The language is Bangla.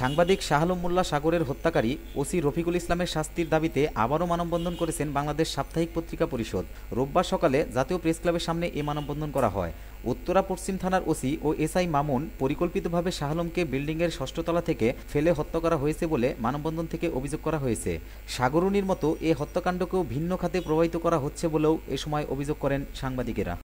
সাংবাদিক শাহালুম মোল্লা সাগরের হত্যাকারী ওসি রফিকুল ইসলামের শাস্তির দাবিতে আবারও মানববন্ধন করেছেন বাংলাদেশ সাপ্তাহিক পত্রিকা পরিষদ রোববার সকালে জাতীয় প্রেস ক্লাবের সামনে এ মানববন্ধন করা হয় উত্তরা পশ্চিম থানার ওসি ও এসআই মামুন পরিকল্পিতভাবে শাহলুমকে বিল্ডিংয়ের ষষ্ঠতলা থেকে ফেলে হত্যা করা হয়েছে বলে মানববন্ধন থেকে অভিযোগ করা হয়েছে সাগরুনির মতো এ হত্যাকাণ্ডকেও ভিন্ন খাতে প্রবাহিত করা হচ্ছে বলেও এ সময় অভিযোগ করেন সাংবাদিকেরা